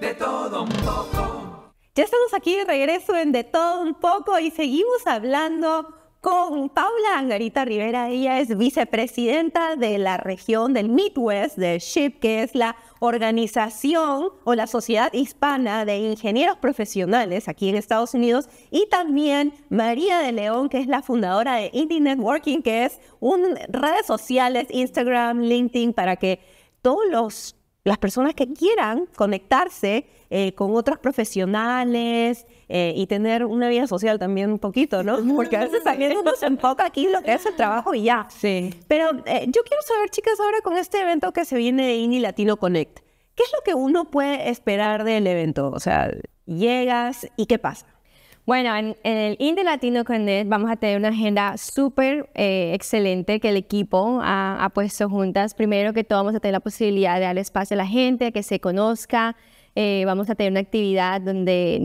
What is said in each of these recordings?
de todo un poco. Ya estamos aquí de regreso en De todo un poco y seguimos hablando con Paula Angarita Rivera. Ella es vicepresidenta de la región del Midwest de SHIP, que es la organización o la Sociedad Hispana de Ingenieros Profesionales aquí en Estados Unidos. Y también María de León, que es la fundadora de Indie Networking, que es un redes sociales, Instagram, LinkedIn, para que todos los las personas que quieran conectarse eh, con otros profesionales eh, y tener una vida social también un poquito, ¿no? Porque a veces también uno se enfoca aquí lo que es el trabajo y ya. Sí. Pero eh, yo quiero saber, chicas, ahora con este evento que se viene de INI Latino Connect, ¿qué es lo que uno puede esperar del evento? O sea, llegas y qué pasa. Bueno, en, el Inde Latino Connect vamos a tener una agenda súper eh, excelente que el equipo ha, puesto juntas. Primero que todo, vamos a tener la posibilidad de dar espacio a la gente, que se conozca. Eh, vamos a tener una actividad donde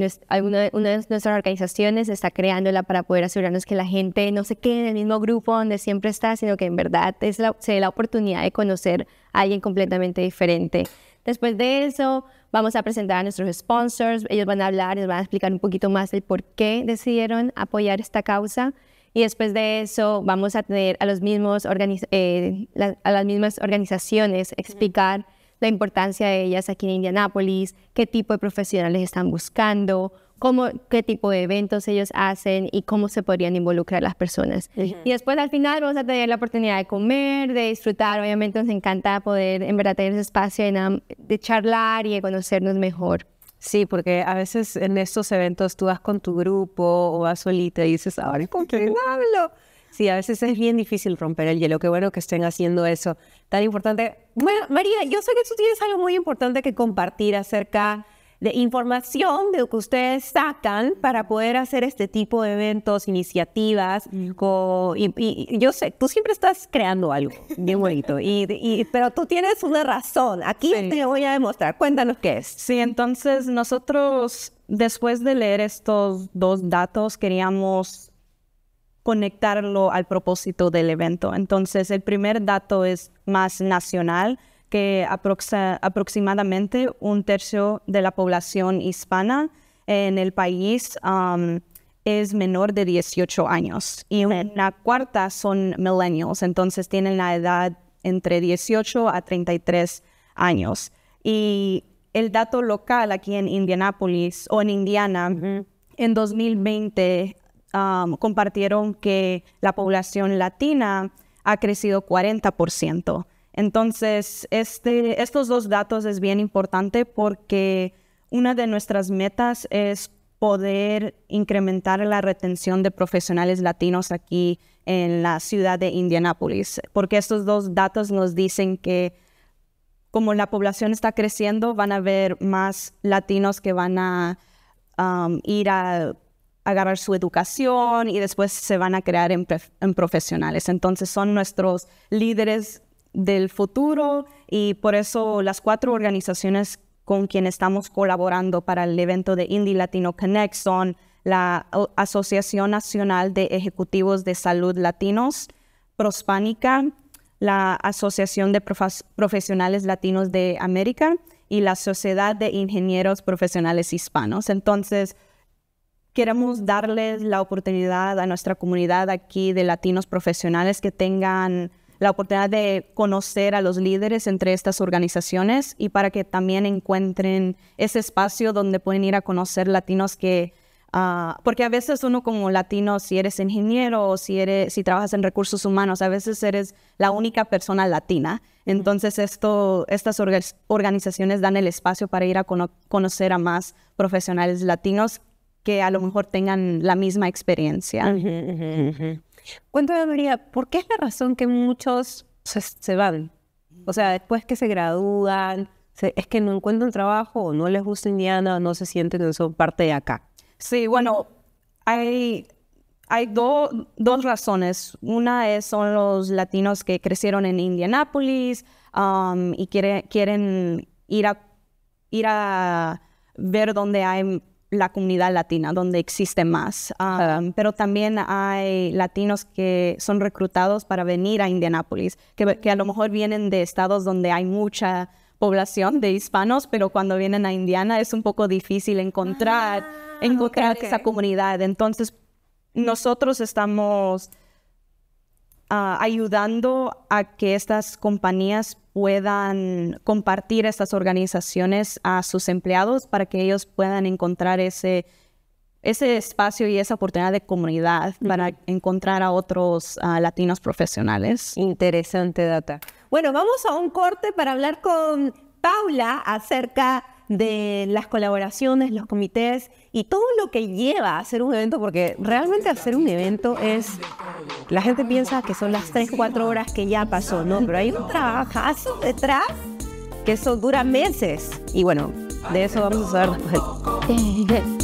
una de nuestras organizaciones está creándola para poder asegurarnos que la gente no se quede en el mismo grupo donde siempre está, sino que en verdad es se dé la oportunidad de conocer a alguien completamente diferente. Después de eso, vamos a presentar a nuestros sponsors, ellos van a hablar, les van a explicar un poquito más el por qué decidieron apoyar esta causa. Y después de eso vamos a tener a, los mismos eh, a las mismas organizaciones explicar la importancia de ellas aquí en Indianápolis, qué tipo de profesionales están buscando, cómo, qué tipo de eventos ellos hacen y cómo se podrían involucrar las personas. Y después al final vamos a tener la oportunidad de comer, de disfrutar. Obviamente nos encanta poder en verdad tener ese espacio de, de charlar y de conocernos mejor. Sí, porque a veces en estos eventos tú vas con tu grupo o vas solita y dices, ahora con quién hablo. Sí, a veces es bien difícil romper el hielo. Qué bueno que estén haciendo eso tan importante. Bueno, María, yo sé que tú tienes algo muy importante que compartir acerca de información de lo que ustedes sacan para poder hacer este tipo de eventos, iniciativas. y, yo sé, tú siempre estás creando algo, bien bonito, y, pero tú tienes una razón. Aquí te voy a demostrar. Cuéntanos qué es. Sí, entonces nosotros, después de leer estos dos datos, queríamos conectarlo al propósito del evento. Entonces, el primer dato es más nacional que aproximadamente un tercio de la población hispana en el país um, es menor de 18 años y una cuarta son millennials, entonces tienen la edad entre 18 a 33 años. Y el dato local aquí en Indianápolis o en Indiana, en 2020 um, compartieron que la población latina ha crecido 40%. Entonces, este, estos dos datos es bien importante porque una de nuestras metas es poder incrementar la retención de profesionales latinos aquí en la ciudad de Indianápolis, porque estos dos datos nos dicen que como la población está creciendo, van a haber más latinos que van a um, ir a agarrar su educación y después se van a crear en profesionales. Entonces son nuestros líderes del futuro y por eso las cuatro organizaciones con quien estamos colaborando para el evento de Indie Latino Connect son la Asociación Nacional de Ejecutivos de Salud Latinos, Prospánica, la Asociación de Profesionales Latinos de América y la Sociedad de Ingenieros Profesionales Hispanos. Entonces, queremos darles la oportunidad a nuestra comunidad aquí de latinos profesionales que tengan la oportunidad de conocer a los líderes entre estas organizaciones y para que también encuentren ese espacio donde pueden ir a conocer latinos que ah, porque a veces uno como latino, si eres ingeniero o si, eres, si trabajas en recursos humanos, a veces eres la única persona latina. Entonces esto, estas organizaciones dan el espacio para ir a conocer a más profesionales latinos que a lo mejor tengan la misma experiencia. Cuéntame, María, ¿por qué es la razón que muchos se, van? O sea, después que se gradúan, es que no encuentran trabajo, o no les gusta Indiana, no se sienten que son parte de acá. Sí, bueno, hay, hay dos razones. Una es, son los latinos que crecieron en Indianapolis um, y quieren ir a, ir a ver dónde hay la comunidad latina, donde existe más. Ah, pero también hay latinos que son reclutados para venir a Indianápolis, que, a lo mejor vienen de estados donde hay mucha población de hispanos, pero cuando vienen a Indiana es un poco difícil encontrar, ah, esa comunidad. Entonces, nosotros estamos Ah, ayudando a que estas compañías puedan compartir estas organizaciones a sus empleados para que ellos puedan encontrar ese, ese espacio y esa oportunidad de comunidad para encontrar a otros ah, latinos profesionales. Interesante data. Bueno, vamos a un corte para hablar con Paula acerca de las colaboraciones, los comités y todo lo que lleva a hacer un evento, porque realmente hacer un evento es, la gente piensa que son las 3, 4 horas que ya pasó, ¿no? Pero hay un trabajazo detrás que eso dura meses. Y bueno, de eso vamos a saber después.